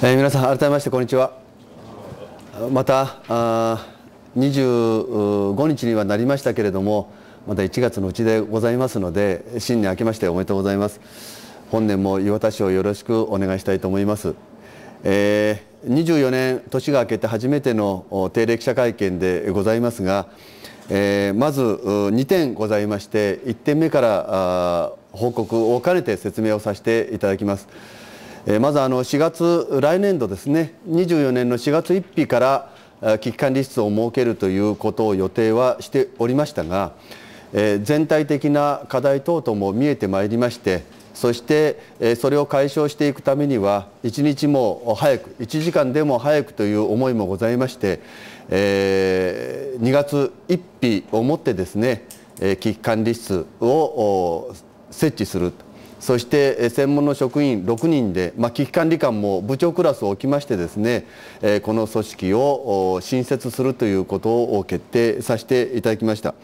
えー、皆さん改めましてこんにちはまたあ25日にはなりましたけれどもまた1月のうちでございますので新年明けましておめでとうございます本年も岩田市をよろしくお願いしたいと思います、えー、24年年が明けて初めての定例記者会見でございますが、えー、まず2点ございまして1点目から報告を兼ねて説明をさせていただきますえまずあの4月来年度ですね24年の4月1日から危機管理室を設けるということを予定はしておりましたが、え全体的な課題等々も見えてまいりましてそしてそれを解消していくためには一日も早く1時間でも早くという思いもございまして、え2月1日をもってですね危機管理室を設置するとそして専門の職員6人で、まあ、危機管理官も部長クラスを置きましてですね、この組織を新設するということを決定させていただきました。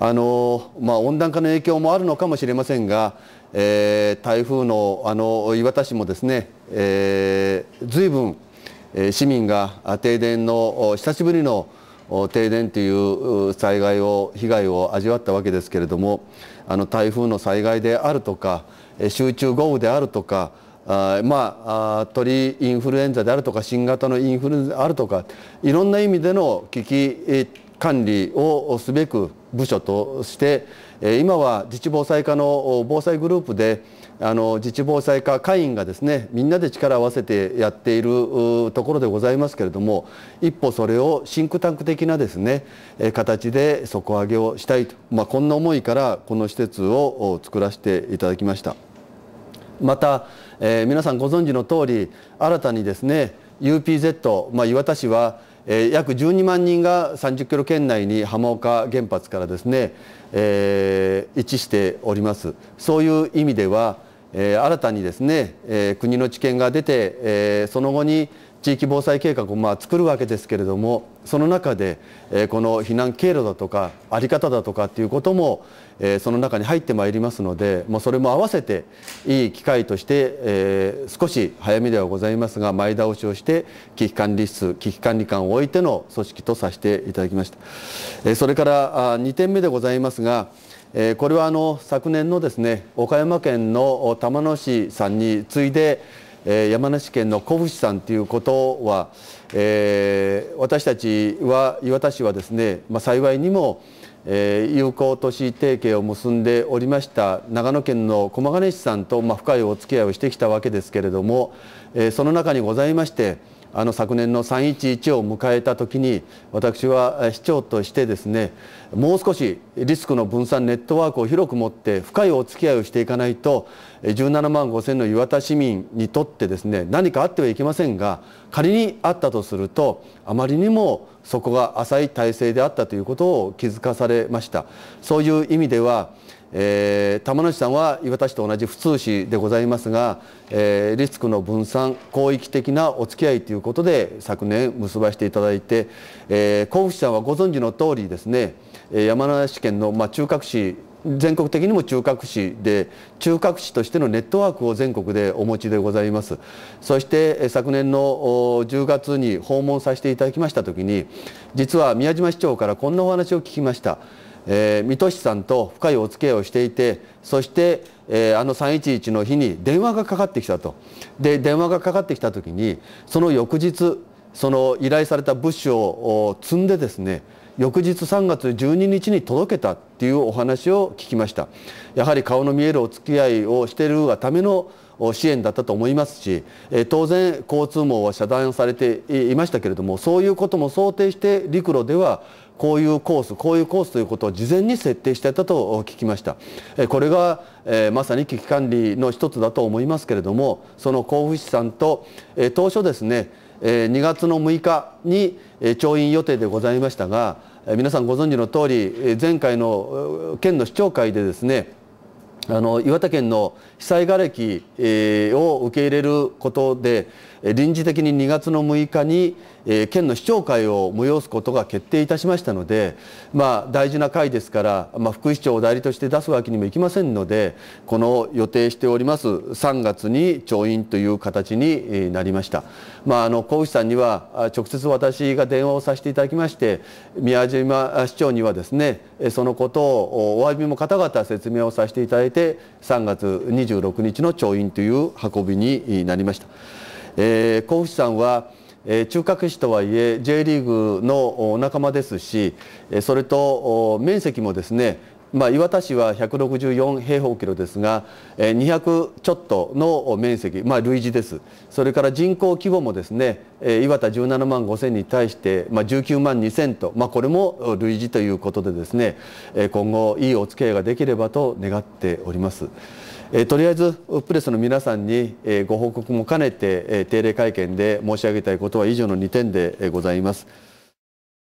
あのまあ、温暖化の影響もあるのかもしれませんが、えー、台風のあの磐田市もですね、えー、随分市民が停電の久しぶりの停電という災害を被害を味わったわけですけれどもあの台風の災害であるとか集中豪雨であるとかあまあ鳥インフルエンザであるとか新型のインフルエンザであるとかいろんな意味での危機管理をすべく部署として今は自治防災課の防災グループであの自治防災課会員がですねみんなで力を合わせてやっているところでございますけれども一歩それをシンクタンク的なですね形で底上げをしたいと、まあ、こんな思いからこの施設を作らせていただきました。また、えー、皆さんご存知の通り新たにですね UPZ、まあ、磐田市はえ約12万人が30キロ圏内に浜岡原発からですね、えー、位置しておりますそういう意味ではえ新たにですね、え国の知見が出て、えその後に地域防災計画をまあ作るわけですけれどもその中で、えこの避難経路だとか在り方だとかっていうことも、えその中に入ってまいりますのでもうそれも合わせていい機会として、え少し早めではございますが前倒しをして危機管理室危機管理官を置いての組織とさせていただきました、えそれから2点目でございますがえこれはあの昨年のですね岡山県の玉野市さんに次いで、え山梨県の小市さんということは、えー、私たちは磐田市はですね、まあ、幸いにも、えー、友好都市提携を結んでおりました長野県の駒ヶ根市さんと、まあ、深いお付き合いをしてきたわけですけれども、えー、その中にございましてあの昨年の311を迎えた時に私は市長としてですねもう少しリスクの分散ネットワークを広く持って深いお付き合いをしていかないと17万5千の岩田市民にとってですね何かあってはいけませんが仮にあったとするとあまりにもそこが浅い体制であったということを気づかされました。そういう意味ではえー、玉野市さんは磐田市と同じ普通市でございますが、えー、リスクの分散広域的なお付き合いということで昨年結ばせていただいて、えー、甲府市さんはご存知の通りですね山梨県の、まあ、中核市全国的にも中核市で中核市としてのネットワークを全国でお持ちでございますそして昨年の10月に訪問させていただきました時に実は宮島市長からこんなお話を聞きました。えー、水戸市さんと深いお付き合いをしていてそして、えー、あの311の日に電話がかかってきたとで電話がかかってきた時にその翌日その依頼された物資を積んでですね翌日3月12日に届けたっていうお話を聞きましたやはり顔の見えるお付き合いをしているがための支援だったと思いますし当然交通網は遮断されていましたけれどもそういうことも想定して陸路ではこういうコースこういうコースということを事前に設定していたと聞きましたこれが、まさに危機管理の一つだと思いますけれどもその甲府市さんと、当初ですね、2月の6日に、調印予定でございましたが、皆さんご存知の通り前回の県の市長会でですねあの岩手県の被災瓦礫、きを受け入れることで臨時的に2月の6日に、え県の市長会を催すことが決定いたしましたので、まあ、大事な会ですから、まあ、副市長を代理として出すわけにもいきませんのでこの予定しております3月に調印という形になりました、まあ、あの甲府さんには直接私が電話をさせていただきまして宮島市長にはですねそのことをお詫びも方々説明をさせていただいて3月26日の調印という運びになりました。えー、甲府市さんは中核市とはいえ J リーグの仲間ですしそれと面積もですねまあ、磐田市は164平方キロですが200ちょっとの面積、まあ、類似ですそれから人口規模もですね磐田17万5千に対して、19万2千と、まあ、これも類似ということでですね今後いいお付き合いができればと願っております。とりあえずプレスの皆さんに、ご報告も兼ねて、定例会見で申し上げたいことは以上の2点でございます。